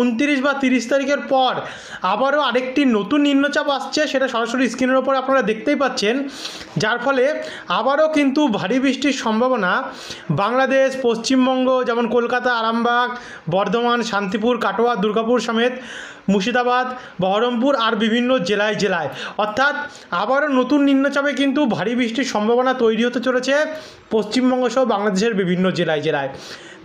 উনত্রিশ বা তিরিশ তারিখের পর আবারও আরেকটি নতুন নিম্নচাপ আসছে সেটা সরাসরি স্ক্রিনের ওপর আপনারা দেখতেই পাচ্ছেন যার ফলে আবারও কিন্তু ভারী বৃষ্টির সম্ভাবনা বাংলাদেশ পশ্চিমবঙ্গ যেমন কলকাতা আরামবাগ বর্ধমান শান্তিপুর কাটোয়া দুর্গাপুর সমেত মুর্শিদাবাদ বহরমপুর আর বিভিন্ন জেলায় জেলায় অর্থাৎ আবারও নতুন নিম্নচাপে কিন্তু ভারী বৃষ্টির সম্ভাবনা তৈরি হতে চলেছে পশ্চিমবঙ্গ সহ বাংলাদেশের বিভিন্ন জেলায় জেলায়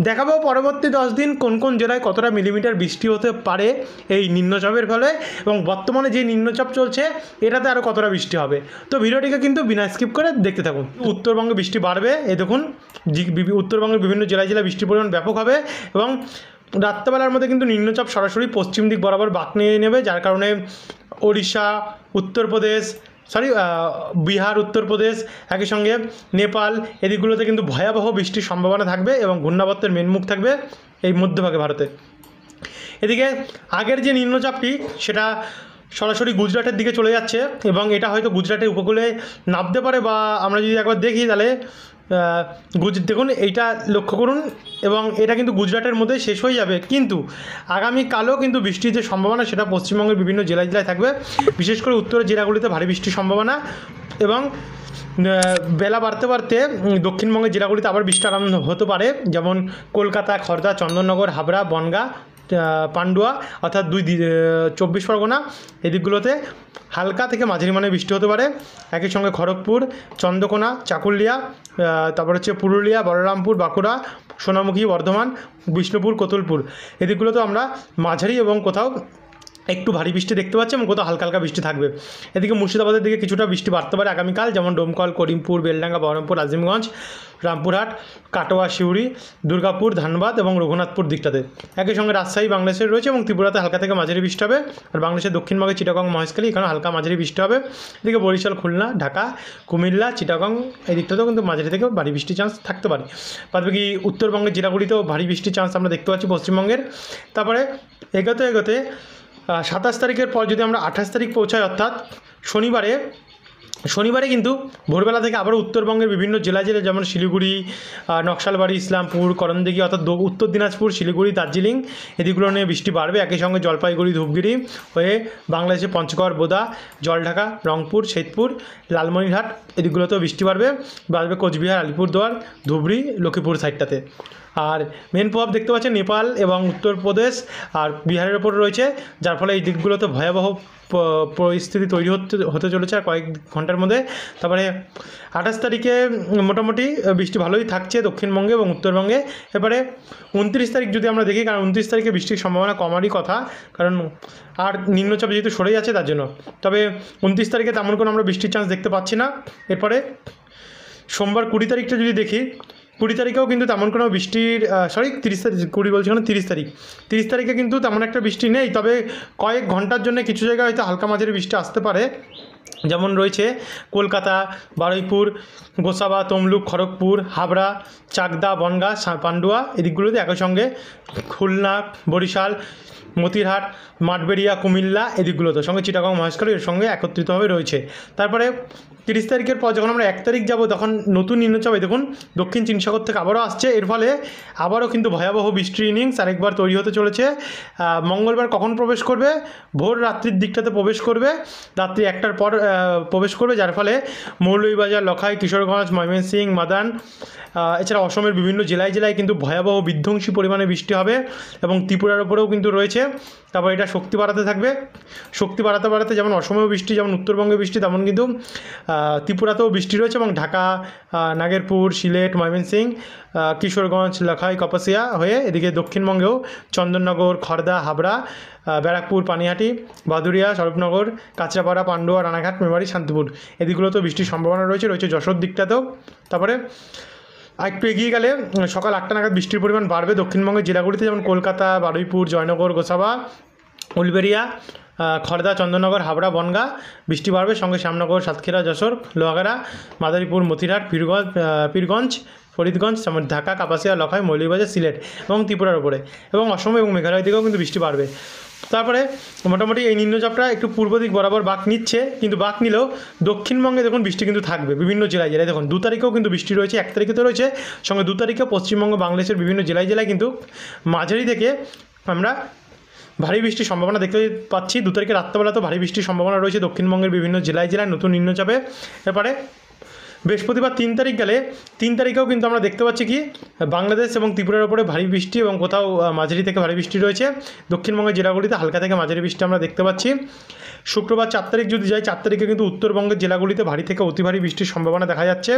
দেখাবো পরবর্তী দশ দিন কোন কোন জেলায় কতটা মিলিমিটার বৃষ্টি হতে পারে এই নিম্নচাপের ফলে এবং বর্তমানে যে নিম্নচাপ চলছে এটাতে আরও কতটা বৃষ্টি হবে তো ভিডিওটিকে কিন্তু বিনা স্কিপ করে দেখতে থাকুন উত্তরবঙ্গে বৃষ্টি বাড়বে এ দেখুন উত্তরবঙ্গের বিভিন্ন জেলায় জেলায় বৃষ্টির পরিমাণ ব্যাপক হবে এবং রাত্রেবেলার মধ্যে কিন্তু নিম্নচাপ সরাসরি পশ্চিম দিক বরাবর বাঁক নিয়ে নেবে যার কারণে ওড়িশা উত্তরপ্রদেশ সরি বিহার উত্তরপ্রদেশ একই সঙ্গে নেপাল এদিকগুলোতে কিন্তু ভয়াবহ বৃষ্টির সম্ভাবনা থাকবে এবং ঘূর্ণাবর্তের মেনমুখ থাকবে এই মধ্যভাগে ভারতে এদিকে আগের যে নিম্নচাপটি সেটা সরাসরি গুজরাটের দিকে চলে যাচ্ছে এবং এটা হয়তো গুজরাটের উপকূলে নামতে পারে বা আমরা যদি একবার দেখি তাহলে গুজরাট দেখুন এইটা লক্ষ্য করুন এবং এটা কিন্তু গুজরাটের মধ্যে শেষ হয়ে যাবে কিন্তু আগামীকালও কিন্তু বৃষ্টির যে সম্ভাবনা সেটা পশ্চিমবঙ্গের বিভিন্ন জেলায় জেলায় থাকবে বিশেষ করে উত্তরের জেলাগুলিতে ভারী বৃষ্টির সম্ভাবনা এবং বেলা বাড়তে বাড়তে দক্ষিণবঙ্গের জেলাগুলিতে আবার বৃষ্টি আরম্ভ হতে পারে যেমন কলকাতা খর্দা চন্দননগর হাবড়া বনগা পান্ডুয়া অর্থাৎ দুই চব্বিশ পরগনা এদিকগুলোতে হালকা থেকে মাঝারি মানে বৃষ্টি হতে পারে একই সঙ্গে খড়গপুর চন্দ্রকোনা চাকুলিয়া তারপর হচ্ছে পুরুলিয়া বলরামপুর বাঁকুড়া সোনামুখী বর্ধমান বিষ্ণুপুর কতুলপুর এদিকগুলোতে আমরা মাঝারি এবং কোথাও একটু ভারী বৃষ্টি দেখতে পাচ্ছি এবং কোথাও হালকা হালকা বৃষ্টি থাকবে এদিকে মুর্শিদাবাদের দিকে কিছুটা বৃষ্টি বাড়তে পারে আগামীকাল যেমন ডোমকল করিমপুর বেলডাঙ্গা বহরমপুর আজিমগঞ্জ রামপুরহাট কাটোয়া সিউড়ি দুর্গাপুর ধানবাদ এবং রঘুনাথপুর দিকটাতে একই সঙ্গে রাজশাহী বাংলাদেশের রয়েছে এবং ত্রিপুরাতে হালকা থেকে মাঝারি বৃষ্টি হবে আর বাংলাদেশের দক্ষিণবঙ্গে চিটাগং মহেশখালী এখানে হালকা মাঝারি বৃষ্টি হবে এদিকে বরিশাল খুলনা ঢাকা কুমিল্লা চিটাগং এই দিকটাতেও কিন্তু মাঝারি থেকে ভারী বৃষ্টির চান্স থাকতে পারে কি উত্তরবঙ্গের জেলাগুলিতেও ভারী বৃষ্টির চান্স আমরা দেখতে পাচ্ছি পশ্চিমবঙ্গের তারপরে এগোতে এগোতে সাতাশ তারিখের পর যদি আমরা আঠাশ তারিখ পৌঁছাই অর্থাৎ শনিবারে শনিবারে কিন্তু ভোরবেলা থেকে আবার উত্তরবঙ্গের বিভিন্ন জেলা জেলা যেমন শিলিগুড়ি নকশালবাড়ি ইসলামপুর করণদিঘি অর্থাৎ উত্তর দিনাজপুর শিলিগুড়ি দার্জিলিং এদিকগুলো নিয়ে বৃষ্টি বাড়বে একই সঙ্গে জলপাইগুড়ি ধূপগিরি হয়ে বাংলাদেশে পঞ্চগড় বোদা জলঢাকা রংপুর শেতপুর লালমনিরহাট এদিকগুলোতেও বৃষ্টি বাড়বে বাড়বে কোচবিহার আলিপুরদুয়ার ধুবড়ি লক্ষ্মীপুর সাইডটাতে আর মেন প্রভাব দেখতে পাচ্ছে নেপাল এবং উত্তরপ্রদেশ আর বিহারের ওপর রয়েছে যার ফলে এই দিকগুলোতে ভয়াবহ পরিস্থিতি তৈরি হতে হতে চলেছে আর কয়েক ঘন্টার মধ্যে তারপরে আঠাশ তারিখে মোটামুটি বৃষ্টি ভালোই থাকছে দক্ষিণবঙ্গে এবং উত্তরবঙ্গে এবারে উনত্রিশ তারিখ যদি আমরা দেখি কারণ উনত্রিশ তারিখে বৃষ্টির সম্ভাবনা কমারই কথা কারণ আর নিম্নচাপ যেহেতু সরে যাচ্ছে তার জন্য তবে উনত্রিশ তারিখে তেমন কোনো আমরা বৃষ্টির চান্স দেখতে পাচ্ছি না এরপরে সোমবার কুড়ি তারিখটা যদি দেখি কুড়ি তারিখেও কিন্তু তেমন কোনো বৃষ্টির সরি তিরিশ তারিখ কুড়ি বলছি কেন তিরিশ তারিখ তিরিশ তারিখে কিন্তু তেমন একটা বৃষ্টি নেই তবে কয়েক ঘন্টার জন্য কিছু জায়গায় হয়তো হালকা মাঝারি বৃষ্টি আসতে পারে যেমন রয়েছে কলকাতা বারুইপুর গোসাবা তমলুক খড়গপুর হাবড়া চাকদা বনগা পান্ডুয়া এদিকগুলোতে একই সঙ্গে খুলনা বরিশাল মতিরহাট মাঠবেড়িয়া কুমিল্লা এদিকগুলোতে সঙ্গে চিটাগাং মহেশখালী এর সঙ্গে একত্রিতভাবে রয়েছে তারপরে তিরিশ তারিখের পর যখন আমরা এক তারিখ যাব তখন নতুন হবে দেখুন দক্ষিণ চীন সাগর থেকে আবারও আসছে এর ফলে আবারও কিন্তু ভয়াবহ বৃষ্টি ইনিংস আরেকবার তৈরি হতে চলেছে মঙ্গলবার কখন প্রবেশ করবে ভোর রাত্রির দিকটাতে প্রবেশ করবে রাত্রি একটার পর ঝড় প্রবেশ করবে যার ফলে মৌলভীবাজার লখাই কিশোরগঞ্জ ময়মনসিং মাদান এছাড়া অসমের বিভিন্ন জেলায় জেলায় কিন্তু ভয়াবহ বিধ্বংসী পরিমাণে বৃষ্টি হবে এবং ত্রিপুরার ওপরেও কিন্তু রয়েছে তারপর এটা শক্তি বাড়াতে থাকবে শক্তি বাড়াতে বাড়াতে যেমন অসমেও বৃষ্টি যেমন উত্তরবঙ্গে বৃষ্টি তেমন কিন্তু ত্রিপুরাতেও বৃষ্টি রয়েছে এবং ঢাকা নাগেরপুর সিলেট ময়মনসিং কিশোরগঞ্জ লখাই কপাসিয়া হয়ে এদিকে দক্ষিণবঙ্গেও চন্দননগর খড়দা হাবড়া ব্যারাকপুর পানিহাটি বাদুরিয়া স্বরূপনগর কাঁচরাপাড়া পান্ডুয়া রানাঘাট মেমারি শান্তিপুর এদিকগুলোতেও বৃষ্টির সম্ভাবনা রয়েছে রয়েছে যশোর দিকটাতেও তারপরে একটু এগিয়ে গেলে সকাল আটটা নাগাদ বৃষ্টির পরিমাণ বাড়বে দক্ষিণবঙ্গের জেলাগুলিতে যেমন কলকাতা বারুইপুর জয়নগর গোসাবা উলবেরিয়া খড়দা চন্দননগর হাবড়া বনগা বৃষ্টি বাড়বে সঙ্গে শ্যামনগর সাতক্ষীরা যশোর লোহাগাড়া মাদারীপুর মতিরাট পীরগঞ্জ পীরগঞ্জ ফরিদগঞ্জ ঢাকা কাপাসিয়া লখাই মৌলিবাজার সিলেট এবং ত্রিপুরার উপরে এবং অসম এবং মেঘালয় দিকেও কিন্তু বৃষ্টি বাড়বে তারপরে মোটামুটি এই নিম্নচাপটা একটু পূর্ব দিক বরাবর বাঁক নিচ্ছে কিন্তু বাঁক নিলেও দক্ষিণবঙ্গে দেখুন বৃষ্টি কিন্তু থাকবে বিভিন্ন জেলায় জেলায় দেখুন দু তারিখেও কিন্তু বৃষ্টি রয়েছে এক তারিখে তো রয়েছে সঙ্গে দু তারিখেও পশ্চিমবঙ্গ বাংলাদেশের বিভিন্ন জেলায় জেলায় কিন্তু মাঝারি থেকে আমরা ভারী বৃষ্টির সম্ভাবনা দেখতে পাচ্ছি দু তারিখে রাত্রেবেলা তো ভারী বৃষ্টির সম্ভাবনা রয়েছে দক্ষিণবঙ্গের বিভিন্ন জেলায় জেলায় নতুন নিম্নচাপে ব্যাপারে বৃহস্পতিবার তিন তারিখ গেলে তিন তারিখেও কিন্তু আমরা দেখতে পাচ্ছি কি বাংলাদেশ এবং ত্রিপুরার ওপরে ভারী বৃষ্টি এবং কোথাও মাঝারি থেকে ভারী বৃষ্টি রয়েছে দক্ষিণবঙ্গের জেলাগুলিতে হালকা থেকে মাঝারি বৃষ্টি আমরা দেখতে পাচ্ছি শুক্রবার চার তারিখ যদি যাই চার তারিখে কিন্তু উত্তরবঙ্গের জেলাগুলিতে ভারী থেকে অতি ভারী বৃষ্টির সম্ভাবনা দেখা যাচ্ছে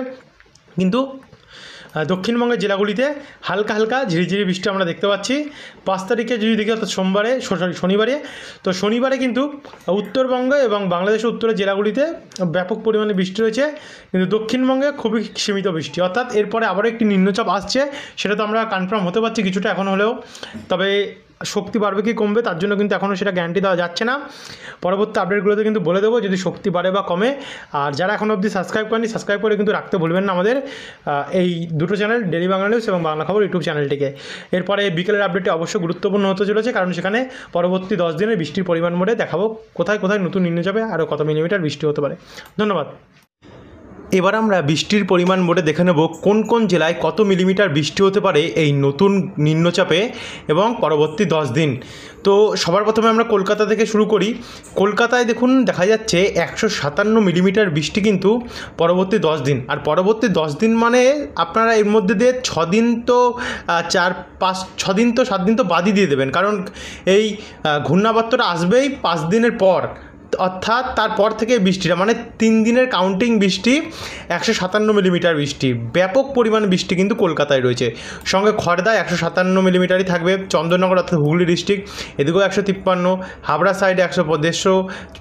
কিন্তু দক্ষিণবঙ্গের জেলাগুলিতে হালকা হালকা ঝিরিঝিরি বৃষ্টি আমরা দেখতে পাচ্ছি পাঁচ তারিখে যদি দেখি অর্থাৎ সোমবারে সরি শনিবারে তো শনিবারে কিন্তু উত্তরবঙ্গ এবং বাংলাদেশের উত্তরের জেলাগুলিতে ব্যাপক পরিমাণে বৃষ্টি রয়েছে কিন্তু দক্ষিণবঙ্গে খুবই সীমিত বৃষ্টি অর্থাৎ এরপরে আবারও একটি নিম্নচাপ আসছে সেটা তো আমরা কনফার্ম হতে পারছি কিছুটা এখন হলেও তবে শক্তি বাড়বে কি কমবে তার জন্য কিন্তু এখনও সেটা গ্যারান্টি দেওয়া যাচ্ছে না পরবর্তী আপডেটগুলোতে কিন্তু বলে দেবো যদি শক্তি বাড়ে বা কমে আর যারা এখন অবধি সাবস্ক্রাইব করেনি সাবস্ক্রাইব করে কিন্তু রাখতে ভুলবেন না আমাদের এই দুটো চ্যানেল ডেলি বাংলা নিউজ এবং বাংলা খবর ইউটিউব চ্যানেলটিকে এরপরে বিকেলের আপডেটটি অবশ্যই গুরুত্বপূর্ণ হতে চলেছে কারণ সেখানে পরবর্তী দশ দিনের বৃষ্টির পরিমাণ মোড়ে দেখাবো কোথায় কোথায় নতুন যাবে আরও কত মিলিমিটার বৃষ্টি হতে পারে ধন্যবাদ এবার আমরা বৃষ্টির পরিমাণ বোর্ডে দেখে নেব কোন কোন জেলায় কত মিলিমিটার বৃষ্টি হতে পারে এই নতুন নিম্নচাপে এবং পরবর্তী দশ দিন তো সবার প্রথমে আমরা কলকাতা থেকে শুরু করি কলকাতায় দেখুন দেখা যাচ্ছে একশো সাতান্ন মিলিমিটার বৃষ্টি কিন্তু পরবর্তী দশ দিন আর পরবর্তী দশ দিন মানে আপনারা এর মধ্যে দিয়ে দিন তো চার পাঁচ দিন তো সাত দিন তো বাদই দিয়ে দেবেন কারণ এই ঘূর্ণাবর্তটা আসবেই পাঁচ দিনের পর অর্থাৎ তারপর থেকে বৃষ্টিটা মানে তিন দিনের কাউন্টিং বৃষ্টি একশো সাতান্ন মিলিমিটার বৃষ্টি ব্যাপক পরিমাণ বৃষ্টি কিন্তু কলকাতায় রয়েছে সঙ্গে খড়দায় একশো সাতান্ন মিলিমিটারই থাকবে চন্দননগর অর্থাৎ হুগলি ডিস্ট্রিক্ট এদিকেও একশো তিপ্পান্ন হাবড়া সাইডে একশো দেড়শো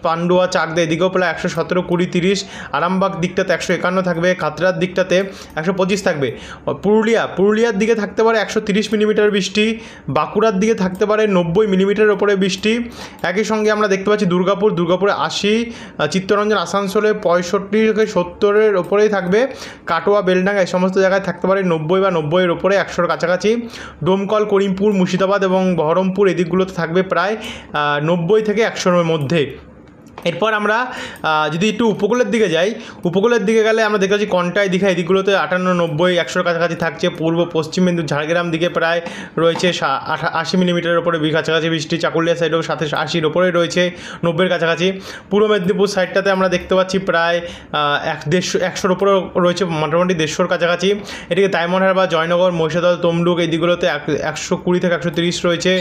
পান্ডুয়া চাকদা এদিকেও প্রায় একশো সতেরো কুড়ি তিরিশ আরামবাগ দিকটাতে একশো একান্ন থাকবে কাতরার দিকটাতে একশো পঁচিশ থাকবে পুরুলিয়া পুরুলিয়ার দিকে থাকতে পারে একশো তিরিশ মিলিমিটার বৃষ্টি বাঁকুড়ার দিকে থাকতে পারে নব্বই মিলিমিটার ওপরে বৃষ্টি একই সঙ্গে আমরা দেখতে পাচ্ছি দুর্গাপুর দুর্গাপুর উপরে আশি চিত্তরঞ্জন আসানসোলে পঁয়ষট্টি থেকে সত্তরের ওপরেই থাকবে কাটোয়া বেলডাঙ্গা এই সমস্ত জায়গায় থাকতে পারে নব্বই বা নব্বইয়ের ওপরে একশোর কাছাকাছি ডোমকল করিমপুর মুর্শিদাবাদ এবং বহরমপুর এদিকগুলোতে থাকবে প্রায় নব্বই থেকে একশোর মধ্যে এরপর আমরা যদি একটু উপকূলের দিকে যাই উপকূলের দিকে গেলে আমরা দেখতে পাচ্ছি কন্টায় দীঘা এদিকগুলোতে আটান্ন নব্বই একশোর কাছাকাছি থাকছে পূর্ব পশ্চিম মেদিনীপুর ঝাড়গ্রাম দিকে প্রায় রয়েছে আশি মিলিমিটারের ওপরে কাছাকাছি বৃষ্টি চাকুলিয়া সাইডেও সাথে আশির ওপরে রয়েছে নব্বইয়ের কাছাকাছি পূর্ব মেদিনীপুর সাইডটাতে আমরা দেখতে পাচ্ছি প্রায় এক দেড়শো একশোর ওপরে রয়েছে মোটামুটি দেড়শোর কাছাকাছি এটিকে তাইমনহার বা জয়নগর মহিষাদল তমলুক এই দিকগুলোতে একশো কুড়ি থেকে একশো তিরিশ রয়েছে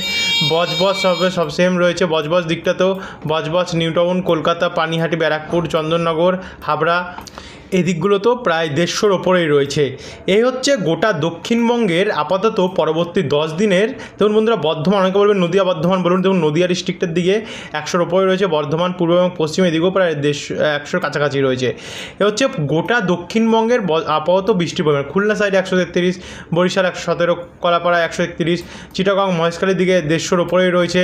বজবজ সব সব সেম রয়েছে বজবজ দিকটাতেও বজবজ নিউটাউন কলকাতা পানিহাটি ব্যারাকপুর চন্দননগর হাবড়া এদিকগুলো তো প্রায় দেড়শোর ওপরেই রয়েছে এই হচ্ছে গোটা দক্ষিণবঙ্গের আপাতত পরবর্তী দশ দিনের যেমন বন্ধুরা বর্ধমান অনেকে বলবেন নদীয়া বর্ধমান বলুন যেমন নদীয়া ডিস্ট্রিক্টের দিকে একশোর ওপরে রয়েছে বর্ধমান পূর্ব এবং পশ্চিম এদিকেও প্রায় দেড়শো একশোর কাছাকাছি রয়েছে এ হচ্ছে গোটা দক্ষিণবঙ্গের আপাতত বৃষ্টি পরিমাণ খুলনা সাইডে একশো তেত্রিশ বরিশাল একশো সতেরো কলাপাড়া একশো একত্রিশ চিটাগাং মহেশখালীর দিকে দেড়শোর ওপরেই রয়েছে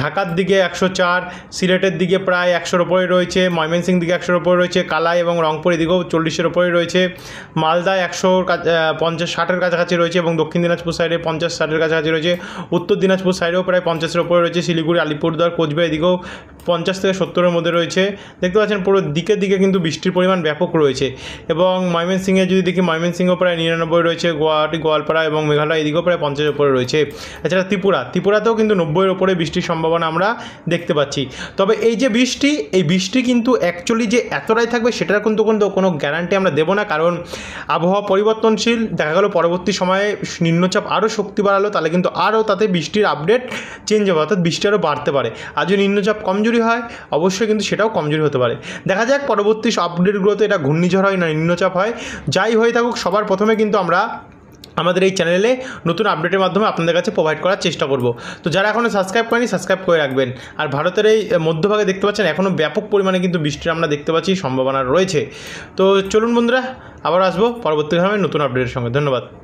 ঢাকার দিকে একশো চার সিলেটের দিকে প্রায় একশোর ওপরে রয়েছে ময়মনসিং দিকে একশোর ওপরে রয়েছে কালাই এবং রংপুর এদিকেও চল্লিশের ওপরে রয়েছে মালদা একশোর পঞ্চাশ ষাটের কাছাকাছি রয়েছে এবং দক্ষিণ দিনাজপুর সাইডে পঞ্চাশ ষাটের কাছাকাছি রয়েছে উত্তর দিনাজপুর সাইডেও প্রায় পঞ্চাশের ওপরে রয়েছে শিলিগুড়ি আলিপুরদুয়ার কোচবিহার এদিকেও পঞ্চাশ থেকে সত্তরের মধ্যে রয়েছে দেখতে পাচ্ছেন পুরো দিকে দিকে কিন্তু বৃষ্টির পরিমাণ ব্যাপক রয়েছে এবং ময়মনসিংহে যদি দেখি ময়মনসিংহ প্রায় নিরানব্বই রয়েছে গুয়াহাটি গোয়ালপাড়া এবং মেঘালয় এদিকেও প্রায় পঞ্চাশের ওপরে রয়েছে এছাড়া ত্রিপুরা ত্রিপুরাতেও কিন্তু নব্বইয়ের ওপরে বৃষ্টির সম্ভাবনা আমরা দেখতে পাচ্ছি তবে এই যে বৃষ্টি এই বৃষ্টি কিন্তু অ্যাকচুয়ালি যে এতটাই থাকবে সেটার কিন্তু কোনো কোনো গ্যারান্টি আমরা দেবো না কারণ আবহাওয়া পরিবর্তনশীল দেখা গেল পরবর্তী সময়ে নিম্নচাপ আরও শক্তি বাড়ালো তাহলে কিন্তু আরও তাতে বৃষ্টির আপডেট চেঞ্জ হবে অর্থাৎ বৃষ্টি আরও বাড়তে পারে আর যদি নিম্নচাপ কমজোরি হয় অবশ্যই কিন্তু সেটাও কমজোরি হতে পারে দেখা যাক পরবর্তী আপডেটগুলোতে এটা ঘূর্ণিঝড় হয় না নিম্নচাপ হয় যাই হয়ে থাকুক সবার প্রথমে কিন্তু আমরা আমাদের এই চ্যানেলে নতুন আপডেটের মাধ্যমে আপনাদের কাছে প্রোভাইড করার চেষ্টা করব তো যারা এখনও সাবস্ক্রাইব করেনি সাবস্ক্রাইব করে রাখবেন আর ভারতের এই মধ্যভাগে দেখতে পাচ্ছেন এখনও ব্যাপক পরিমাণে কিন্তু বৃষ্টির আমরা দেখতে পাচ্ছি সম্ভাবনা রয়েছে তো চলুন বন্ধুরা আবার আসবো পরবর্তী সময় নতুন আপডেটের সঙ্গে ধন্যবাদ